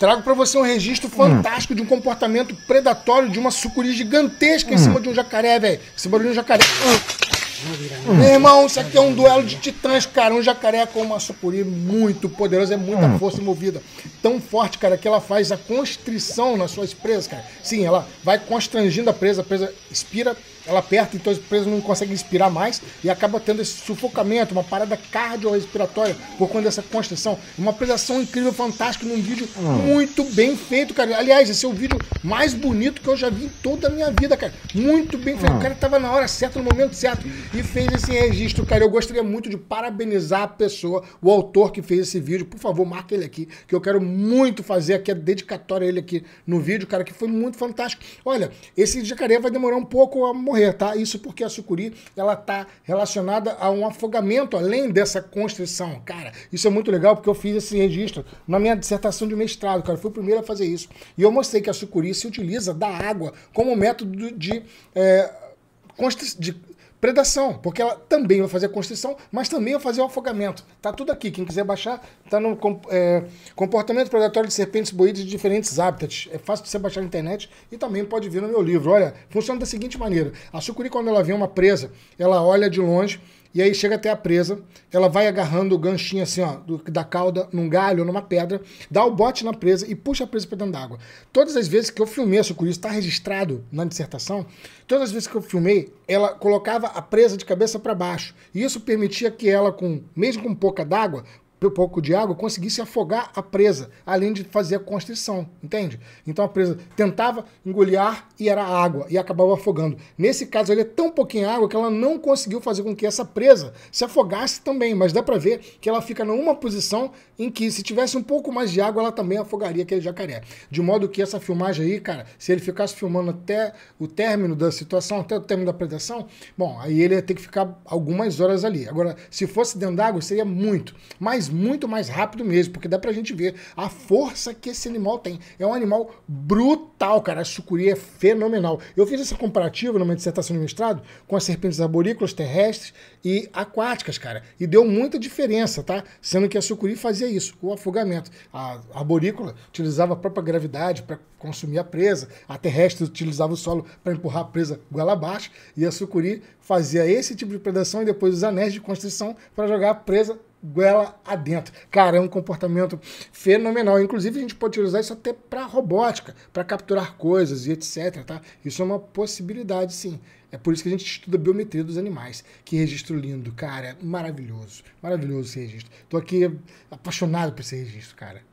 Trago para você um registro hum. fantástico hum. de um comportamento predatório de uma sucuri gigantesca hum. em cima de um jacaré, velho. Esse barulho de um jacaré. Hum. Meu irmão, isso aqui é um duelo de titãs, cara. Um jacaré com uma sucuri muito poderoso, é muita hum. força envolvida. Tão forte, cara, que ela faz a constrição nas suas presas, cara. Sim, ela vai constrangindo a presa, a presa expira, ela aperta, então a presa não consegue inspirar mais e acaba tendo esse sufocamento, uma parada cardiorrespiratória por conta dessa constrição. Uma apresentação incrível, fantástica, num vídeo hum. muito bem feito, cara. Aliás, esse é o vídeo mais bonito que eu já vi em toda a minha vida, cara. Muito bem feito. Hum. O cara tava na hora certa, no momento certo e fez esse registro, cara. Eu gostaria muito de parabenizar a pessoa, o autor que fez esse vídeo. Por favor, marca ele aqui, que eu quero muito fazer aqui a dedicatória a ele aqui no vídeo, cara, que foi muito fantástico. Olha, esse jacaré vai demorar um pouco a morrer, tá? Isso porque a sucuri, ela tá relacionada a um afogamento, além dessa constrição, cara. Isso é muito legal, porque eu fiz esse registro na minha dissertação de mestrado, cara. Eu fui o primeiro a fazer isso. E eu mostrei que a sucuri se utiliza da água como método de... É, de Predação, porque ela também vai fazer a constrição, mas também vai fazer o afogamento. Tá tudo aqui. Quem quiser baixar, tá no é, comportamento predatório de serpentes boídas de diferentes hábitats. É fácil de você baixar na internet e também pode vir no meu livro. Olha, funciona da seguinte maneira: a sucuri quando ela vê uma presa, ela olha de longe e aí chega até a presa, ela vai agarrando o ganchinho assim, ó, do, da cauda num galho, numa pedra, dá o bote na presa e puxa a presa para dentro d'água. Todas as vezes que eu filmei essa isso está registrado na dissertação, todas as vezes que eu filmei, ela colocava a presa de cabeça para baixo. E isso permitia que ela, com mesmo com pouca d'água, por pouco de água, conseguisse afogar a presa, além de fazer a constrição, entende? Então a presa tentava engolir e era água, e acabava afogando. Nesse caso, ele é tão pouquinha água que ela não conseguiu fazer com que essa presa se afogasse também, mas dá para ver que ela fica numa posição em que, se tivesse um pouco mais de água, ela também afogaria aquele jacaré. De modo que essa filmagem aí, cara, se ele ficasse filmando até o término da situação, até o término da predação, bom, aí ele ia ter que ficar algumas horas ali. Agora, se fosse dentro d'água, seria muito. Mas muito mais rápido mesmo, porque dá pra gente ver a força que esse animal tem. É um animal brutal, cara. A sucuri é fenomenal. Eu fiz essa comparativa numa dissertação de mestrado com as serpentes arborícolas terrestres e aquáticas, cara. E deu muita diferença, tá? Sendo que a sucuri fazia isso, o afogamento. A arborícola utilizava a própria gravidade para consumir a presa, a terrestre utilizava o solo para empurrar a presa goela abaixo, e a sucuri fazia esse tipo de predação e depois os anéis de constrição para jogar a presa goela adentro. Cara, é um comportamento fenomenal. Inclusive, a gente pode utilizar isso até para robótica, para capturar coisas e etc. Tá? Isso é uma possibilidade, sim. É por isso que a gente estuda a biometria dos animais. Que registro lindo, cara. Maravilhoso. Maravilhoso esse registro. Tô aqui apaixonado por esse registro, cara.